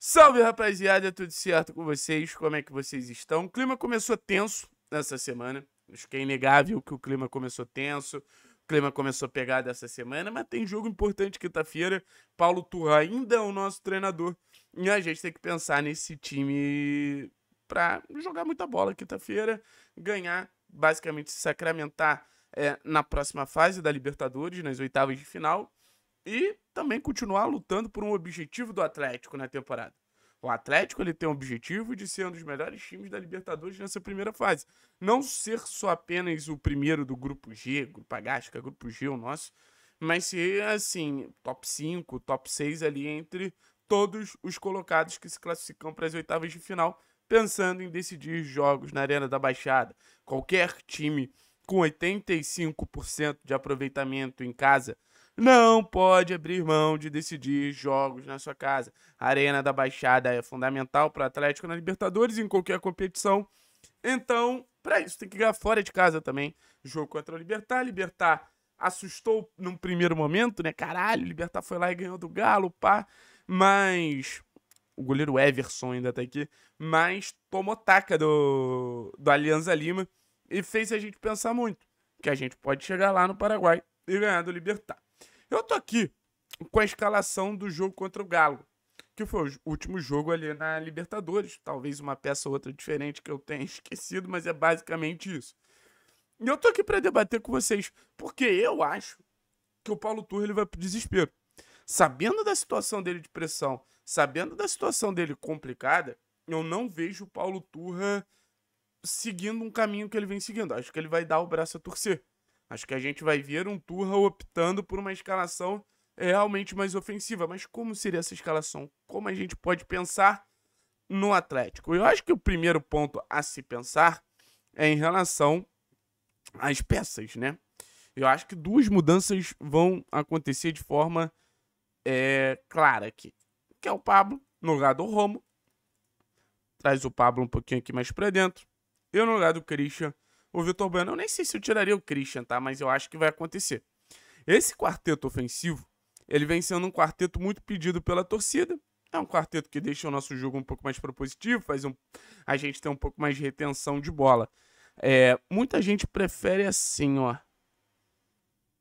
Salve rapaziada, tudo certo com vocês? Como é que vocês estão? O clima começou tenso nessa semana. Acho que é inegável que o clima começou tenso. O clima começou pegado essa semana, mas tem jogo importante quinta-feira. Paulo Turra ainda é o nosso treinador. E a gente tem que pensar nesse time para jogar muita bola quinta-feira, ganhar, basicamente se sacramentar é, na próxima fase da Libertadores, nas oitavas de final, e também continuar lutando por um objetivo do Atlético na temporada. O Atlético ele tem o objetivo de ser um dos melhores times da Libertadores nessa primeira fase. Não ser só apenas o primeiro do grupo G, grupo H, que é grupo G o nosso, mas ser assim, top 5, top 6 ali entre todos os colocados que se classificam para as oitavas de final, pensando em decidir jogos na Arena da Baixada. Qualquer time com 85% de aproveitamento em casa não pode abrir mão de decidir jogos na sua casa. A Arena da Baixada é fundamental para o Atlético na Libertadores e em qualquer competição. Então, para isso, tem que ganhar fora de casa também. Jogo contra o Libertar. Libertar assustou num primeiro momento, né? Caralho, Libertar foi lá e ganhou do Galo, pá. Mas o goleiro Everson ainda tá aqui, mas tomou taca do, do Alianza Lima e fez a gente pensar muito que a gente pode chegar lá no Paraguai e ganhar do Libertar. Eu tô aqui com a escalação do jogo contra o Galo, que foi o último jogo ali na Libertadores. Talvez uma peça ou outra diferente que eu tenha esquecido, mas é basicamente isso. E eu tô aqui para debater com vocês, porque eu acho que o Paulo Turra ele vai pro desespero. Sabendo da situação dele de pressão, sabendo da situação dele complicada, eu não vejo o Paulo Turra seguindo um caminho que ele vem seguindo. Acho que ele vai dar o braço a torcer. Acho que a gente vai ver um Turra optando por uma escalação é, realmente mais ofensiva. Mas como seria essa escalação? Como a gente pode pensar no Atlético? Eu acho que o primeiro ponto a se pensar é em relação às peças, né? Eu acho que duas mudanças vão acontecer de forma é, clara aqui. Que é o Pablo no lugar do Romo. Traz o Pablo um pouquinho aqui mais para dentro. Eu no lugar do Christian o Vitor Bueno. Eu nem sei se eu tiraria o Christian, tá? Mas eu acho que vai acontecer. Esse quarteto ofensivo, ele vem sendo um quarteto muito pedido pela torcida. É um quarteto que deixa o nosso jogo um pouco mais propositivo, faz um, a gente ter um pouco mais de retenção de bola. É, muita gente prefere assim, ó.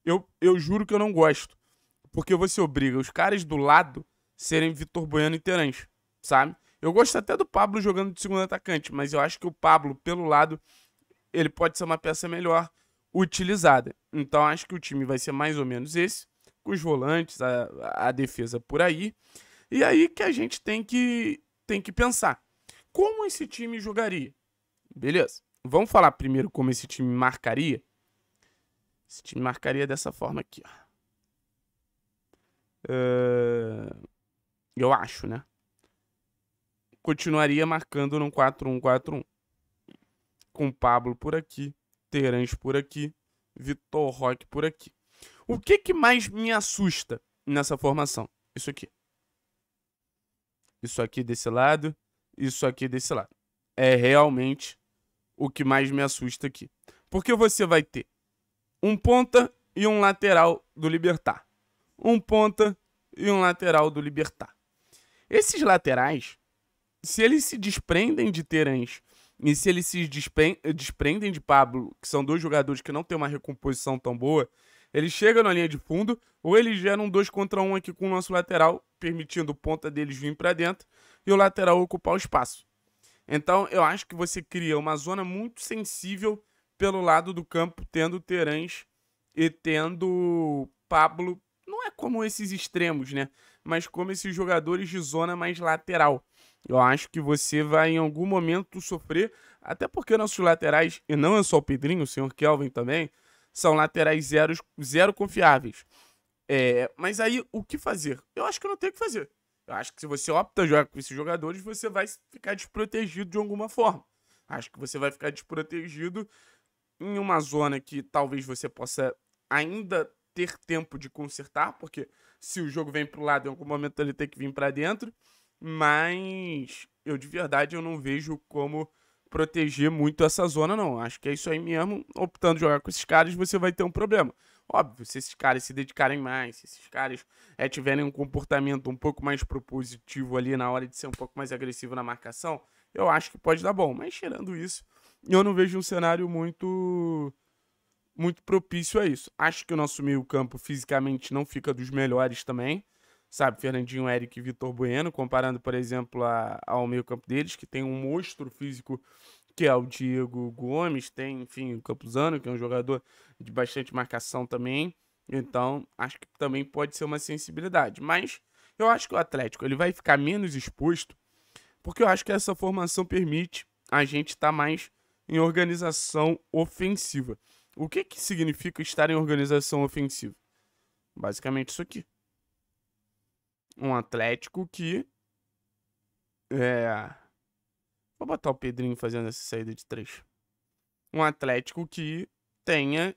Eu, eu juro que eu não gosto. Porque você obriga os caras do lado serem Vitor Bueno e Terence, sabe? Eu gosto até do Pablo jogando de segundo atacante, mas eu acho que o Pablo, pelo lado, ele pode ser uma peça melhor utilizada. Então acho que o time vai ser mais ou menos esse, com os volantes, a, a defesa por aí. E aí que a gente tem que, tem que pensar. Como esse time jogaria? Beleza. Vamos falar primeiro como esse time marcaria? Esse time marcaria dessa forma aqui, ó. Uh, eu acho, né? Continuaria marcando num 4-1-4-1 com Pablo por aqui, Terãs por aqui, Vitor Roque por aqui. O que, que mais me assusta nessa formação? Isso aqui. Isso aqui desse lado, isso aqui desse lado. É realmente o que mais me assusta aqui. Porque você vai ter um ponta e um lateral do Libertar. Um ponta e um lateral do Libertar. Esses laterais, se eles se desprendem de Terãs e se eles se desprendem de Pablo, que são dois jogadores que não têm uma recomposição tão boa, eles chegam na linha de fundo, ou eles geram um contra um aqui com o nosso lateral, permitindo a ponta deles vir para dentro e o lateral ocupar o espaço. Então, eu acho que você cria uma zona muito sensível pelo lado do campo, tendo Terãs e tendo Pablo. Não é como esses extremos, né? mas como esses jogadores de zona mais lateral. Eu acho que você vai em algum momento sofrer, até porque nossos laterais, e não é só o Pedrinho, o senhor Kelvin também, são laterais zero, zero confiáveis. É, mas aí, o que fazer? Eu acho que não tem o que fazer. Eu acho que se você opta jogar com esses jogadores, você vai ficar desprotegido de alguma forma. Acho que você vai ficar desprotegido em uma zona que talvez você possa ainda ter tempo de consertar, porque se o jogo vem pro lado, em algum momento ele tem que vir para dentro. Mas eu de verdade eu não vejo como proteger muito essa zona, não. Acho que é isso aí mesmo. Optando jogar com esses caras, você vai ter um problema. Óbvio, se esses caras se dedicarem mais, se esses caras é, tiverem um comportamento um pouco mais propositivo ali na hora de ser um pouco mais agressivo na marcação, eu acho que pode dar bom. Mas tirando isso, eu não vejo um cenário muito muito propício a isso. Acho que o nosso meio-campo fisicamente não fica dos melhores também. Sabe, Fernandinho, Eric e Vitor Bueno, comparando, por exemplo, a, ao meio-campo deles, que tem um monstro físico que é o Diego Gomes, tem, enfim, o Campuzano, que é um jogador de bastante marcação também. Então, acho que também pode ser uma sensibilidade. Mas eu acho que o Atlético ele vai ficar menos exposto, porque eu acho que essa formação permite a gente estar tá mais em organização ofensiva. O que, que significa estar em organização ofensiva? Basicamente isso aqui. Um Atlético que. É. Vou botar o Pedrinho fazendo essa saída de três. Um Atlético que tenha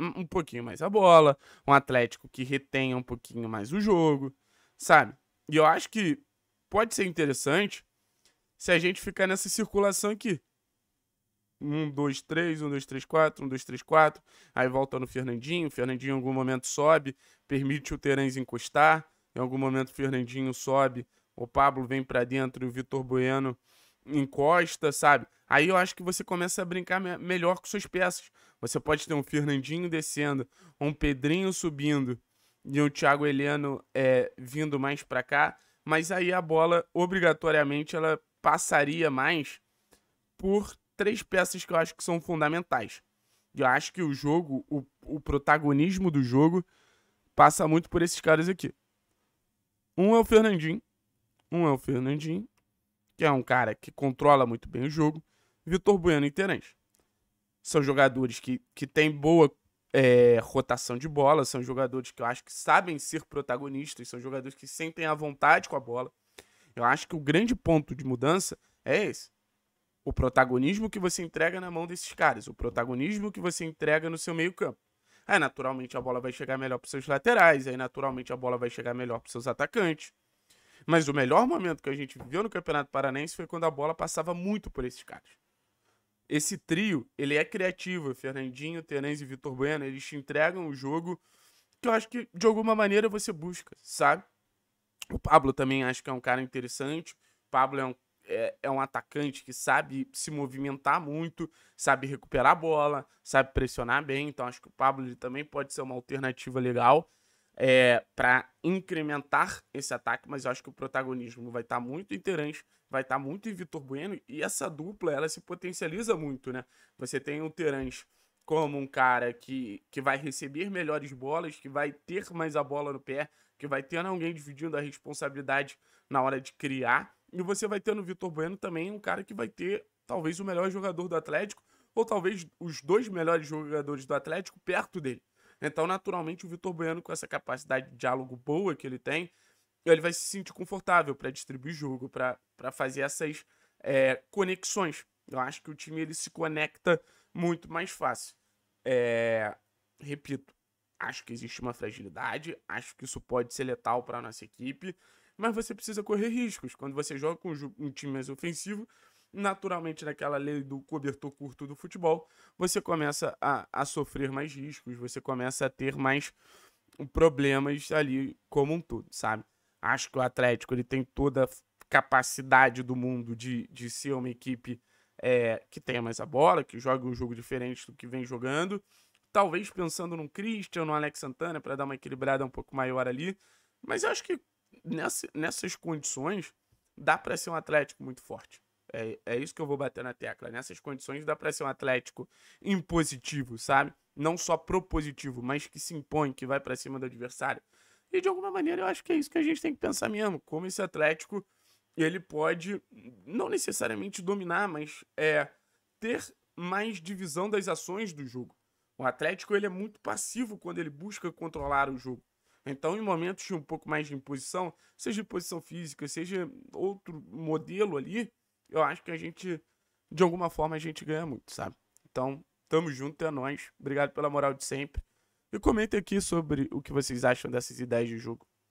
um pouquinho mais a bola, um Atlético que retenha um pouquinho mais o jogo, sabe? E eu acho que pode ser interessante se a gente ficar nessa circulação aqui. 1, 2, 3, 1, 2, 3, 4, 1, 2, 3, 4. Aí volta no Fernandinho. O Fernandinho em algum momento sobe, permite o Terence encostar. Em algum momento o Fernandinho sobe, o Pablo vem para dentro e o Vitor Bueno encosta, sabe? Aí eu acho que você começa a brincar me melhor com suas peças. Você pode ter um Fernandinho descendo, um Pedrinho subindo e um Thiago Heleno é, vindo mais para cá. Mas aí a bola, obrigatoriamente, ela passaria mais por três peças que eu acho que são fundamentais. Eu acho que o jogo, o, o protagonismo do jogo, passa muito por esses caras aqui. Um é o Fernandinho. Um é o Fernandinho, que é um cara que controla muito bem o jogo. Vitor Bueno e Terence. São jogadores que, que têm boa é, rotação de bola, são jogadores que eu acho que sabem ser protagonistas, são jogadores que sentem a vontade com a bola. Eu acho que o grande ponto de mudança é esse o protagonismo que você entrega na mão desses caras, o protagonismo que você entrega no seu meio-campo. Aí, naturalmente, a bola vai chegar melhor para seus laterais, aí, naturalmente, a bola vai chegar melhor para seus atacantes. Mas o melhor momento que a gente viveu no Campeonato Paranense foi quando a bola passava muito por esses caras. Esse trio, ele é criativo. Fernandinho, Terence e Vitor Bueno, eles te entregam o jogo que eu acho que, de alguma maneira, você busca, sabe? O Pablo também acho que é um cara interessante. Pablo é um é, é um atacante que sabe se movimentar muito, sabe recuperar a bola, sabe pressionar bem. Então acho que o Pablo também pode ser uma alternativa legal é, para incrementar esse ataque, mas eu acho que o protagonismo vai estar tá muito em Terence, vai estar tá muito em Vitor Bueno, e essa dupla ela se potencializa muito, né? Você tem o Terence como um cara que, que vai receber melhores bolas, que vai ter mais a bola no pé, que vai ter alguém dividindo a responsabilidade na hora de criar. E você vai ter no Vitor Bueno também um cara que vai ter talvez o melhor jogador do Atlético, ou talvez os dois melhores jogadores do Atlético perto dele. Então, naturalmente, o Vitor Bueno, com essa capacidade de diálogo boa que ele tem, ele vai se sentir confortável para distribuir jogo, para fazer essas é, conexões. Eu acho que o time ele se conecta muito mais fácil. É, repito, acho que existe uma fragilidade, acho que isso pode ser letal para nossa equipe mas você precisa correr riscos. Quando você joga com um time mais ofensivo, naturalmente naquela lei do cobertor curto do futebol, você começa a, a sofrer mais riscos, você começa a ter mais problemas ali como um todo, sabe? Acho que o Atlético ele tem toda a capacidade do mundo de, de ser uma equipe é, que tenha mais a bola, que jogue um jogo diferente do que vem jogando. Talvez pensando num Christian, no Alex Santana, para dar uma equilibrada um pouco maior ali. Mas eu acho que nessa, nessas condições, dá para ser um Atlético muito forte. É, é isso que eu vou bater na tecla. Nessas condições, dá para ser um Atlético impositivo, sabe? Não só propositivo, mas que se impõe, que vai para cima do adversário. E de alguma maneira, eu acho que é isso que a gente tem que pensar mesmo. Como esse Atlético, ele pode, não necessariamente dominar, mas é, ter mais divisão das ações do jogo. O Atlético ele é muito passivo quando ele busca controlar o jogo. Então, em momentos de um pouco mais de imposição, seja imposição física, seja outro modelo ali, eu acho que a gente, de alguma forma, a gente ganha muito, sabe? Então, tamo junto, é nóis. Obrigado pela moral de sempre. E comentem aqui sobre o que vocês acham dessas ideias de jogo.